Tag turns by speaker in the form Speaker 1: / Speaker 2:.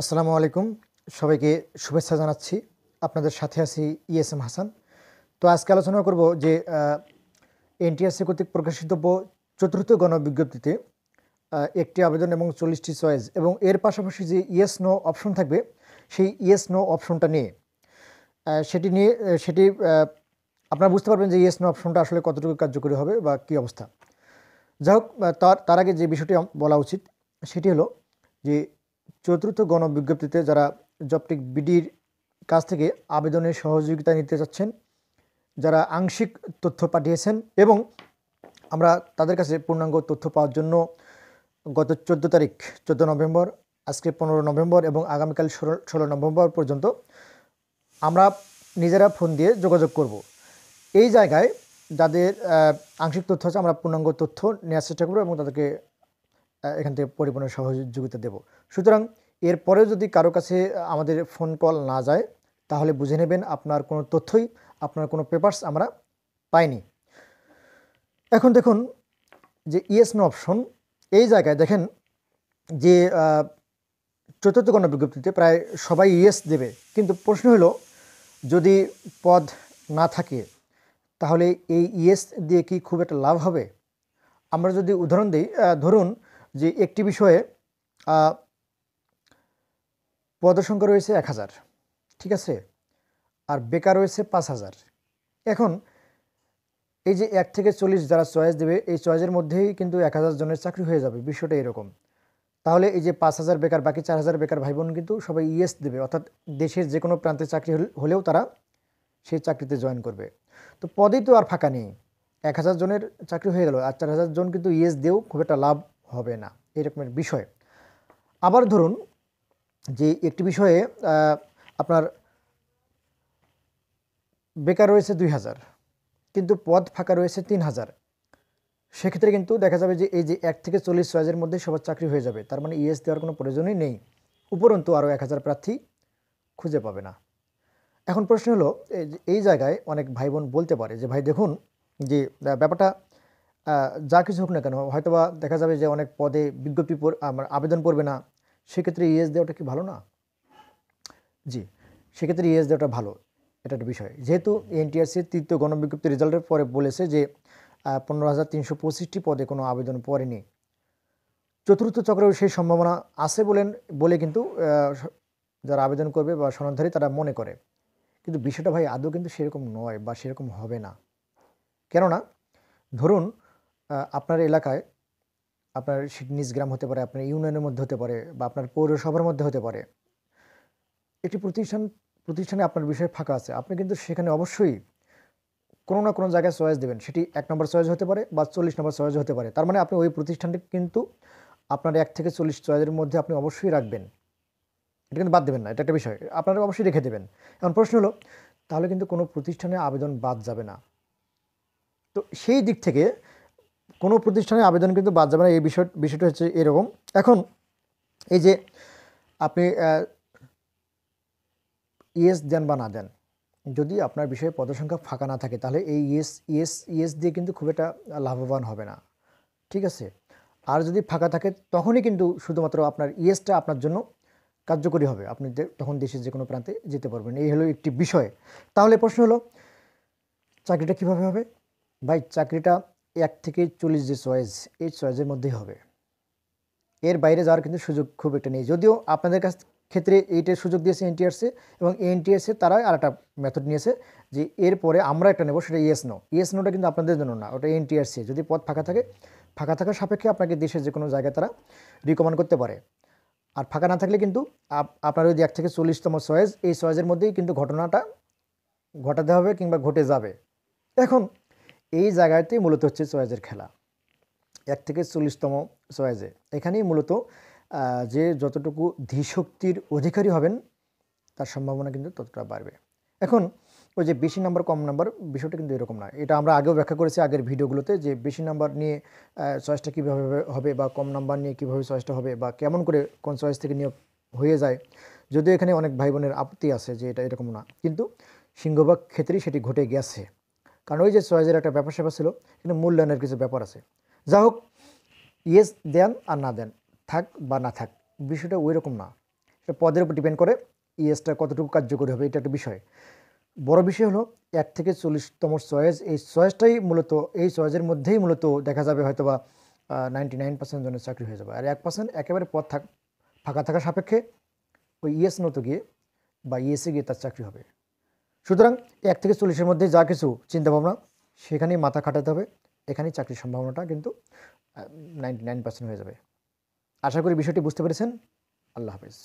Speaker 1: আসসালামু আলাইকুম সবাইকে শুভেচ্ছা জানাচ্ছি আপনাদের সাথে আছি ইএসএম হাসান তো আজকে আলোচনা করব যে এনটিআরসি কর্তৃক প্রকাশিত চতুর্থ গণবিজ্ঞপ্তিতে একটি আবেদন এবং চল্লিশটি চয়েস এবং এর পাশাপাশি যে ইয়েস নো অপশন থাকবে সেই ইয়েস নো অপশনটা নিয়ে সেটি নিয়ে সেটি আপনারা বুঝতে পারবেন যে ইয়েস নো অপশনটা আসলে কতটুকু কার্যকরী হবে বা কী অবস্থা যাই হোক তার তার আগে যে বিষয়টি বলা উচিত সেটি হলো যে চতুর্থ গণবিজ্ঞপ্তিতে যারা জবটিক বিডির কাছ থেকে আবেদনের সহযোগিতা নিতে চাচ্ছেন যারা আংশিক তথ্য পাঠিয়েছেন এবং আমরা তাদের কাছে পূর্ণাঙ্গ তথ্য পাওয়ার জন্য গত চোদ্দ তারিখ চোদ্দো নভেম্বর আজকে পনেরো নভেম্বর এবং আগামীকাল ষোলো ষোলো নভেম্বর পর্যন্ত আমরা নিজেরা ফোন দিয়ে যোগাযোগ করব। এই জায়গায় যাদের আংশিক তথ্য আছে আমরা পূর্ণাঙ্গ তথ্য নেওয়ার চেষ্টা করবো এবং তাদেরকে এখান থেকে পরিপূর্ণ সহযোগিতা দেব সুতরাং এরপরেও যদি কারো কাছে আমাদের ফোন কল না যায় তাহলে বুঝে নেবেন আপনার কোনো তথ্যই আপনার কোনো পেপার্স আমরা পাইনি এখন দেখুন যে ইয়েস নো অপশন এই জায়গায় দেখেন যে চতুর্থ কোনো বিজ্ঞপ্তিতে প্রায় সবাই ইয়েস দেবে কিন্তু প্রশ্ন হলো যদি পদ না থাকে তাহলে এই ইয়েস e দিয়ে কি খুব একটা লাভ হবে আমরা যদি উদাহরণ দিই ধরুন যে একটি বিষয়ে পদসংখ্যা রয়েছে এক হাজার ঠিক আছে আর বেকার রয়েছে পাঁচ হাজার এখন এই যে এক থেকে চল্লিশ যারা চয়েস দেবে এই চয়েসের মধ্যেই কিন্তু এক হাজার জনের চাকরি হয়ে যাবে বিষয়টা এরকম তাহলে এই যে পাঁচ হাজার বেকার বাকি চার হাজার বেকার ভাই বোন কিন্তু সবাই ইয়েস দেবে অর্থাৎ দেশের যে কোনো প্রান্তে চাকরি হলেও তারা সেই চাকরিতে জয়েন করবে তো পদেই তো আর ফাঁকা নেই এক হাজার জনের চাকরি হয়ে গেল আর চার হাজার জন কিন্তু ইয়েস দিয়েও খুব একটা লাভ হবে না এরকমের বিষয় আবার ধরুন যে একটি বিষয়ে আপনার বেকার রয়েছে দুই হাজার কিন্তু পদ ফাঁকা রয়েছে তিন হাজার সেক্ষেত্রে কিন্তু দেখা যাবে যে এই যে এক থেকে চল্লিশ চয়েজের মধ্যে সবার চাকরি হয়ে যাবে তার মানে ইএস দেওয়ার কোনো প্রয়োজনই নেই উপরন্তু আরও এক হাজার প্রার্থী খুঁজে পাবে না এখন প্রশ্ন হলো এই জায়গায় অনেক ভাই বোন বলতে পারে যে ভাই দেখুন যে ব্যাপারটা যা কিছু হোক না কেন হয়তোবা দেখা যাবে যে অনেক পদে বিজ্ঞপ্তি আমার আবেদন পড়বে না সেক্ষেত্রে ইএস দেওয়াটা কি ভালো না জি সেক্ষেত্রে ইএস দেওয়াটা ভালো এটা একটা বিষয় যেহেতু এনটিআরসির তৃতীয় গণবিজ্ঞপ্তি রেজাল্টের পরে বলেছে যে পনেরো হাজার তিনশো পঁচিশটি পদে কোনো আবেদন পড়েনি চতুর্থ চক্রেও সেই সম্ভাবনা আছে বলেন বলে কিন্তু যারা আবেদন করবে বা সনন্ধারী তারা মনে করে কিন্তু বিষয়টা ভাই আদৌ কিন্তু সেরকম নয় বা সেরকম হবে না কেননা ধরুন আপনার এলাকায় আপনার নিজ গ্রাম হতে পারে আপনার ইউনিয়নের মধ্যে হতে পারে বা আপনার পৌরসভার মধ্যে হতে পারে একটি প্রতিষ্ঠান প্রতিষ্ঠানে আপনার বিষয়ে ফাঁকা আছে আপনি কিন্তু সেখানে অবশ্যই কোনো না কোনো জায়গায় চয়েস দেবেন সেটি এক নম্বর চয়েস হতে পারে বা চল্লিশ নম্বর চয়েস হতে পারে তার মানে আপনি ওই প্রতিষ্ঠানটি কিন্তু আপনার এক থেকে চল্লিশ চয়েসের মধ্যে আপনি অবশ্যই রাখবেন এটা কিন্তু বাদ দেবেন না এটা একটা বিষয় আপনারা অবশ্যই রেখে দেবেন এখন প্রশ্ন হলো তাহলে কিন্তু কোনো প্রতিষ্ঠানে আবেদন বাদ যাবে না তো সেই দিক থেকে কোনো প্রতিষ্ঠানে আবেদন কিন্তু বাদ যাবে না এই বিষয় বিষয়টা হচ্ছে এরকম এখন এই যে আপনি ইএস দেন বা না দেন যদি আপনার বিষয়ে পদসংখ্যা ফাঁকা না থাকে তাহলে এই ইএস ইএস ইএস দিয়ে কিন্তু খুব একটা লাভবান হবে না ঠিক আছে আর যদি ফাঁকা থাকে তখনই কিন্তু শুধুমাত্র আপনার ইএসটা আপনার জন্য কার্যকরী হবে আপনি তখন দেশের যে কোনো প্রান্তে যেতে পারবেন এই হলো একটি বিষয় তাহলে প্রশ্ন হলো চাকরিটা কিভাবে হবে ভাই চাকরিটা এক থেকে চল্লিশ যে চয়েস এই চয়েসের মধ্যেই হবে এর বাইরে যাওয়ার কিন্তু সুযোগ খুব একটা নেই যদিও আপনাদের কাছ ক্ষেত্রে এইটার সুযোগ দিয়েছে এনটিআরসি এবং এনটিআরসি তারা আর একটা মেথড নিয়েছে যে এরপরে আমরা একটা নেব সেটা ইয়েস নো ইয়েস নোটা কিন্তু আপনাদের জন্য না ওটা এনটিআরসি যদি পথ ফাঁকা থাকে ফাঁকা থাকার সাপেক্ষে আপনাকে দেশের যে কোনো জায়গায় তারা রিকমেন্ড করতে পারে আর ফাঁকা না থাকলে কিন্তু আপনার যদি এক থেকে চল্লিশতম সয়েজ এই সয়েজের মধ্যেই কিন্তু ঘটনাটা ঘটাতে হবে কিংবা ঘটে যাবে এখন এই জায়গাতে মূলত হচ্ছে সোয়াজের খেলা এক থেকে চল্লিশতম সোয়াজে এখানেই মূলত যে যতটুকু ধীশক্তির অধিকারী হবেন তার সম্ভাবনা কিন্তু ততটা বাড়বে এখন ওই যে বেশি নাম্বার কম নাম্বার বিষয়টা কিন্তু এরকম না এটা আমরা আগেও ব্যাখ্যা করেছি আগের ভিডিওগুলোতে যে বেশি নাম্বার নিয়ে চয়েসটা কীভাবে হবে বা কম নাম্বার নিয়ে কীভাবে চয়েসটা হবে বা কেমন করে কোন চয়েস থেকে নিয়োগ হয়ে যায় যদিও এখানে অনেক ভাই বোনের আপত্তি আছে যে এটা এরকম না কিন্তু সিংহভাগ ক্ষেত্রেই সেটি ঘটে গেছে কারণ ওই যে হাজার একটা ব্যাপার সেবা ছিল কিন্তু মূল্যায়নের কিছু ব্যাপার আছে যা হোক ইয়েস দেন আর না দেন থাক বা না থাক বিষয়টা ওই রকম না সেটা পদের উপর ডিপেন্ড করে ইয়েসটা কতটুকু কার্যকরী হবে এটা একটা বিষয় বড় বিষয় হলো এক থেকে চল্লিশতম চয়েস এই চয়েসটাই মূলত এই চয়েসের মধ্যেই মূলত দেখা যাবে হয়তো বা নাইনটি নাইন পার্সেন্ট জনের চাকরি হয়ে যাবে আর এক পার্সেন্ট একেবারে পথ থাক ফাঁকা থাকার সাপেক্ষে ওই ইয়েস নত গিয়ে বা ইয়েসে গিয়ে তার চাকরি হবে সুতরাং এক থেকে চল্লিশের মধ্যে যা কিছু চিন্তাভাবনা সেখানেই মাথা খাটাতে হবে এখানেই চাকরির সম্ভাবনাটা কিন্তু নাইনটি নাইন পার্সেন্ট হয়ে যাবে আশা করি বিষয়টি বুঝতে পেরেছেন আল্লাহ হাফিজ